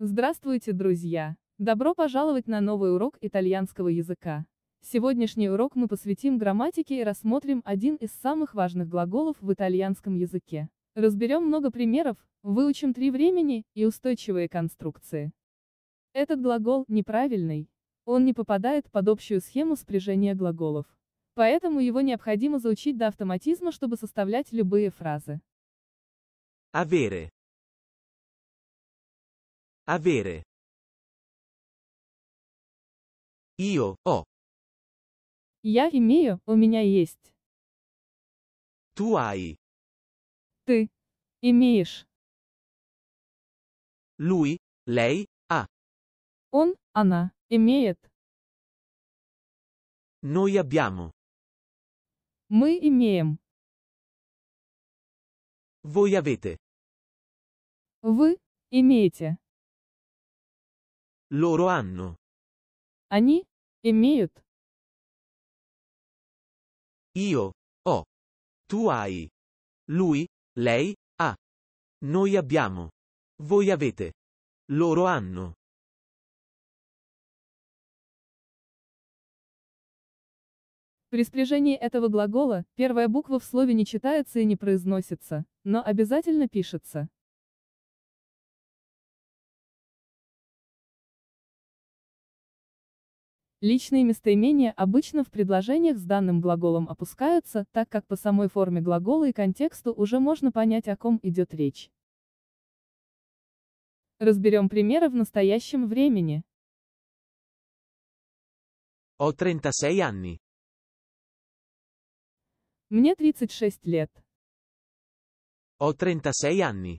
Здравствуйте, друзья! Добро пожаловать на новый урок итальянского языка. Сегодняшний урок мы посвятим грамматике и рассмотрим один из самых важных глаголов в итальянском языке. Разберем много примеров, выучим три времени и устойчивые конструкции. Этот глагол неправильный. Он не попадает под общую схему спряжения глаголов. Поэтому его необходимо заучить до автоматизма, чтобы составлять любые фразы. Avere Avere. Io, ho. Я имею, у меня есть. Tu hai. Ты. Имеешь. Lui, lei, ha. Он, она, имеет. Noi abbiamo. Мы имеем. Voi avete. Вы имеете. Loro hanno. Они имеют. Io ho. Tu hai. Lui, lei, ha. Noi abbiamo. Voi avete. Loro hanno. При спряжении этого глагола первая буква в слове не читается и не произносится, но обязательно пишется. Личные местоимения обычно в предложениях с данным глаголом опускаются, так как по самой форме глагола и контексту уже можно понять, о ком идет речь. Разберем примеры в настоящем времени. Ho 36 anni. Мне 36 лет. Ho 36 anni.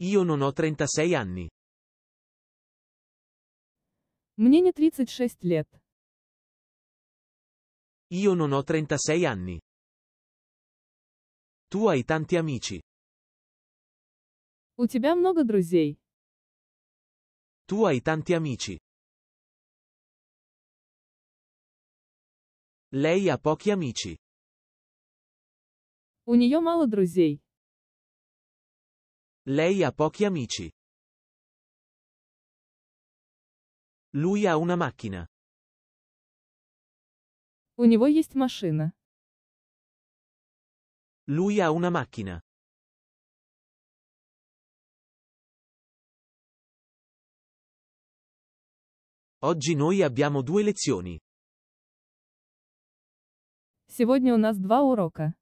Io non ho 36 anni. Мне не 36 лет. Io non ho 36 anni. Tu hai tanti amici. У тебя много друзей. Tu hai tanti amici. Lei ha pochi amici. У нее мало друзей. Lei ha pochi amici. Lui ha una macchina. У него есть машина. Lui ha una macchina. Oggi noi abbiamo due lezioni. Сегодня у нас два урока.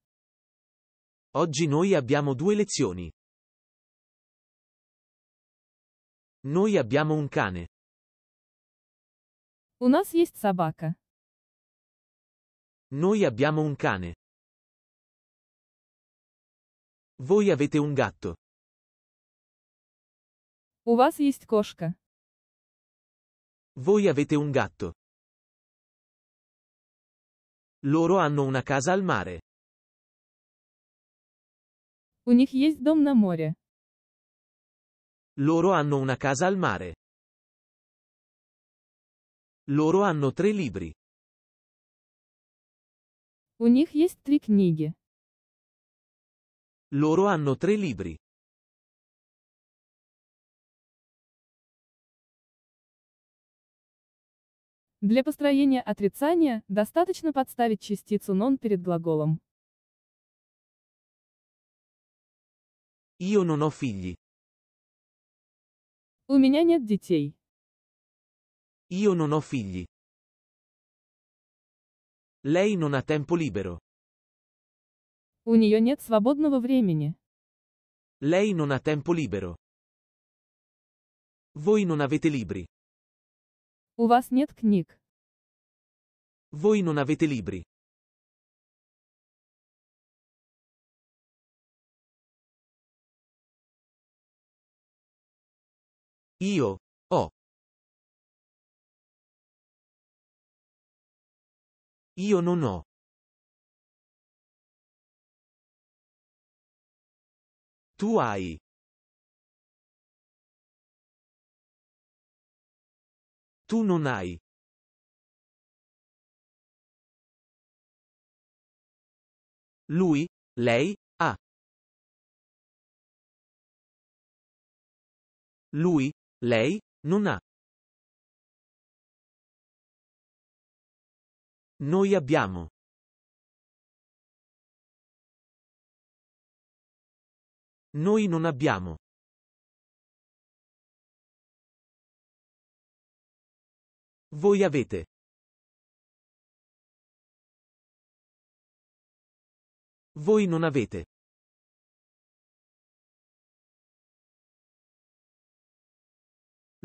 Oggi noi abbiamo due lezioni. Noi abbiamo un cane. У нас есть собака. Noi abbiamo un cane. Voi avete un gatto. У вас есть кошка. Voi avete un gatto. Loro hanno una casa al mare. У них есть дом на море. Loro hanno una casa al mare. Loro hanno tre libri. У них есть три книги. Loro hanno tre libri. Для построения отрицания достаточно подставить частицу non перед глаголом. Io non ho figli. У меня нет детей. Io non ho figli. Lei non ha tempo libero. У нее нет свободного времени. Lei non ha tempo libero. Voi non avete libri. У вас нет книг. Voi non avete libri. Io, Io non ho. Tu hai. Tu non hai. Lui, lei, ha. Lui, lei, non ha. Noi abbiamo. Noi non abbiamo. Voi avete. Voi non avete.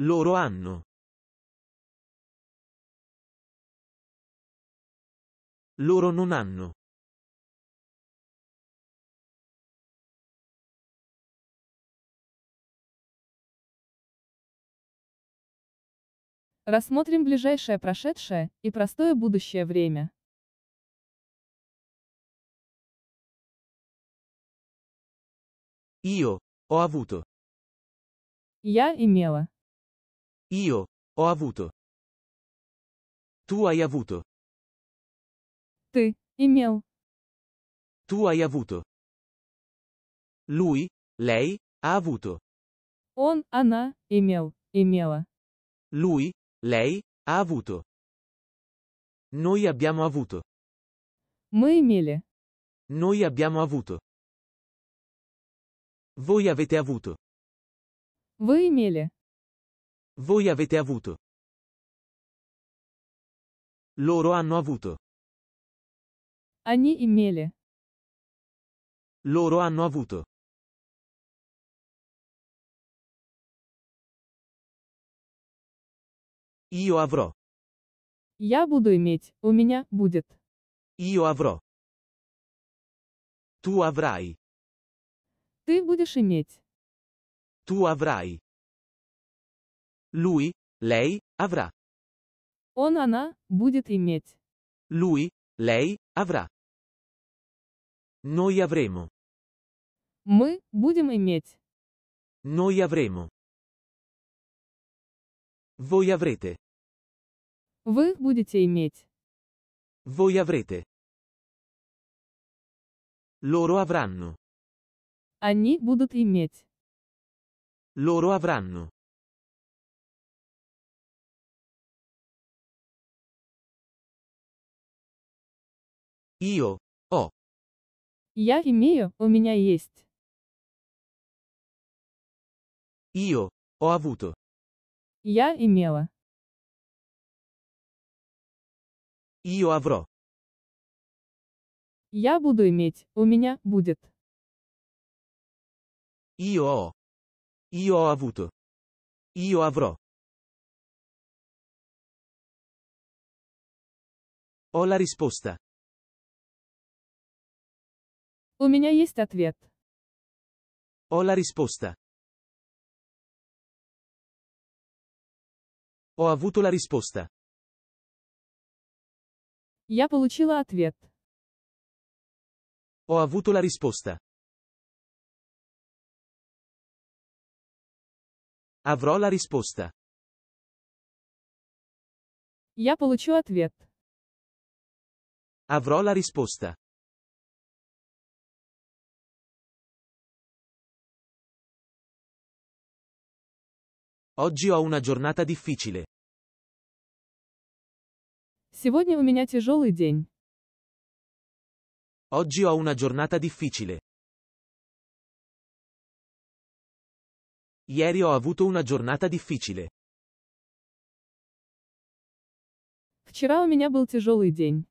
Loro hanno. Loro non hanno. Рассмотрим ближайшее прошедшее и простое будущее время. Io, ho avuto. Я имела. Io, ho avuto. Tu hai avuto. Ты имел. Tu hai avuto. Lui, lei, ha avuto. Он, она, имел, имела. Lui, lei, ha avuto. Noi abbiamo avuto. Мы имели. Noi abbiamo avuto. Voi avete avuto. Вы имели. Voi avete avuto. Loro hanno avuto. Они имели. Loro hanno avuto. Io avrò. Я буду иметь, у меня будет. Io avrò. Tu avrai. Ты будешь иметь. Tu avrai. Lui, lei, avrà. Он, она, будет иметь. Lui, lei, Avrà. Noi avremo. Мы будем иметь. Noi avremo. Voi avrete. Вы будете иметь. Voi avrete. Loro avranno. Они будут иметь. Loro avranno. Io. Ho. Я имею, у меня есть. Io. Ho avuto. Я имела. Io avrò. Я буду иметь, у меня будет. Io ho. Io ho avuto. Io avrò. Ho la risposta. У меня есть ответ. Ho la risposta. Ho avuto la risposta. Я получила ответ. Ho avuto la risposta. Avrò la risposta. Я получу ответ. Avrò la risposta. Oggi ho una giornata difficile. Сегодня у меня тяжелый день. Oggi ho una giornata difficile. Ieri ho avuto una giornata difficile. Вчера у меня был тяжелый день.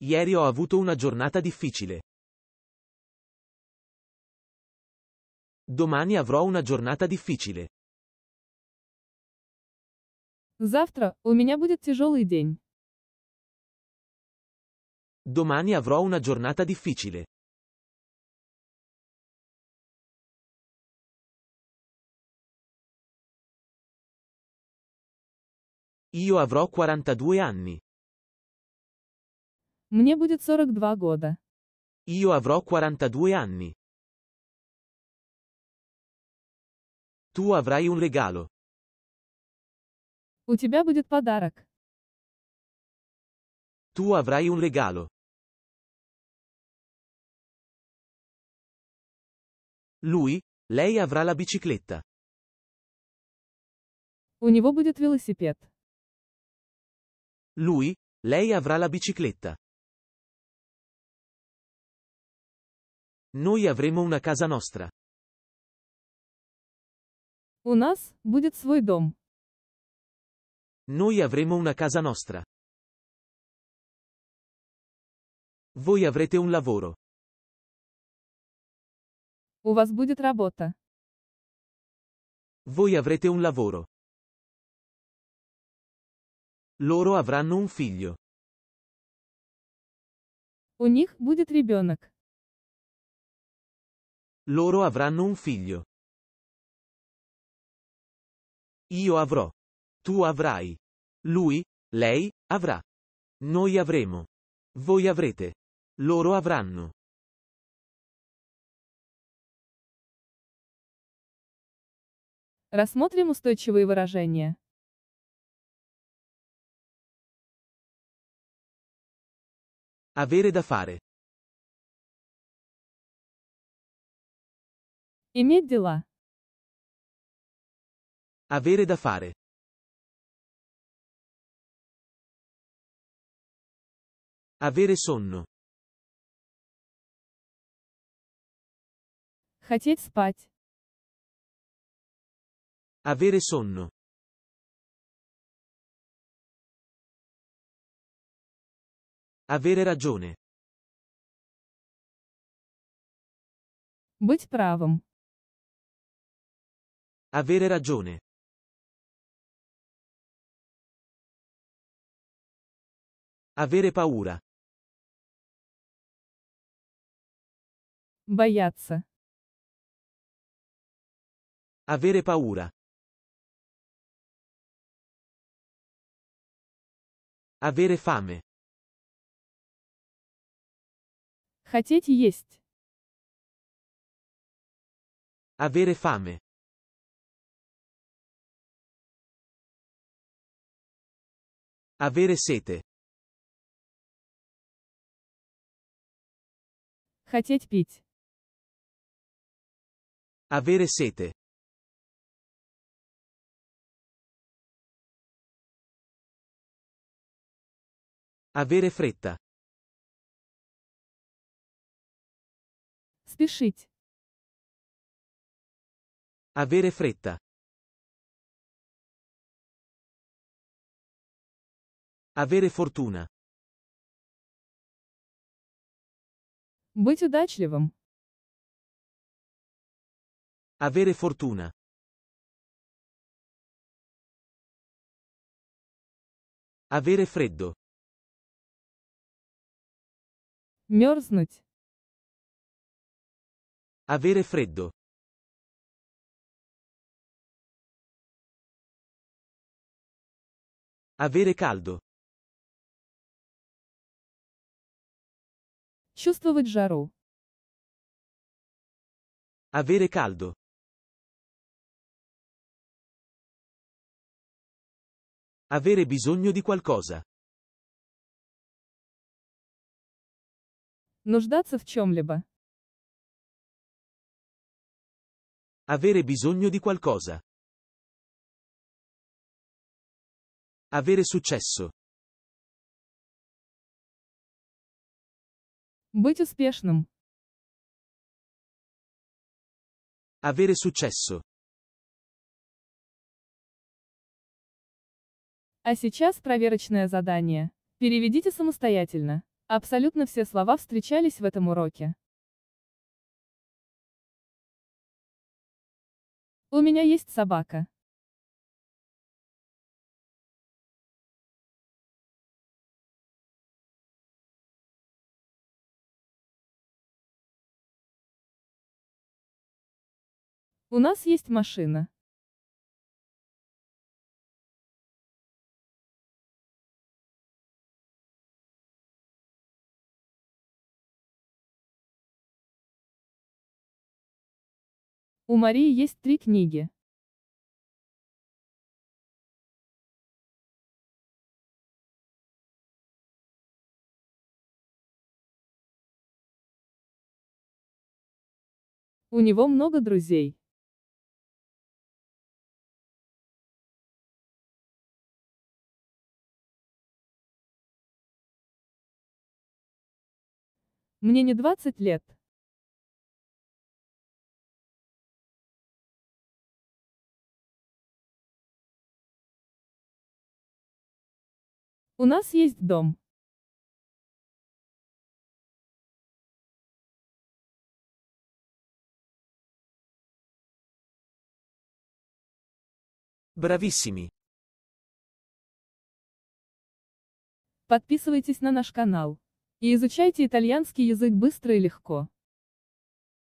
Ieri ho avuto una giornata difficile. Domani avrò una giornata difficile. Завтра у меня будет тяжелый день. Domani avrò una giornata difficile. Io avrò 42 anni. Мне будет 42 года. Io avrò 42 anni. Tu avrai un regalo. У тебя будет подарок. Tu avrai un regalo. Lui, lei avrà la bicicletta. У него будет велосипед. Lui, lei avrà la bicicletta. Noi avremo una casa nostra. У нас будет свой дом. Noi avremo una casa nostra. Voi avrete un lavoro. У вас будет работа. Voi avrete un lavoro. Loro avranno un figlio. У них будет ребенок. Loro avranno un figlio. Io avrò. Tu avrai. Lui, lei, avrà. Noi avremo. Voi avrete. Loro avranno. Рассмотрим устойчивые выражения. Avere da fare. Иметь дела. Avere da fare. Avere sonno. Хотеть спать. Avere sonno. Avere ragione. Быть правым. Avere ragione. Avere paura. Бояться. Avere paura. Avere fame. Хотеть есть. Avere fame. Avere sete. Хотеть пить. Avere sete. Avere fretta. Спешить. Avere fretta. Avere fortuna. Быть удачливым. Avere fortuna. Avere freddo. Мерзнуть. Avere freddo. Avere caldo. Чувствовать жару. Avere caldo. Avere bisogno di qualcosa. Нуждаться в чем-либо. Avere bisogno di qualcosa. Avere successo. Быть успешным. Avere successo. А сейчас проверочное задание. Переведите самостоятельно. Абсолютно все слова встречались в этом уроке. У меня есть собака. У нас есть машина. У Марии есть три книги. У него много друзей. Мне не 20 лет. У нас есть дом. Bravissimi! Подписывайтесь на наш канал. И изучайте итальянский язык быстро и легко.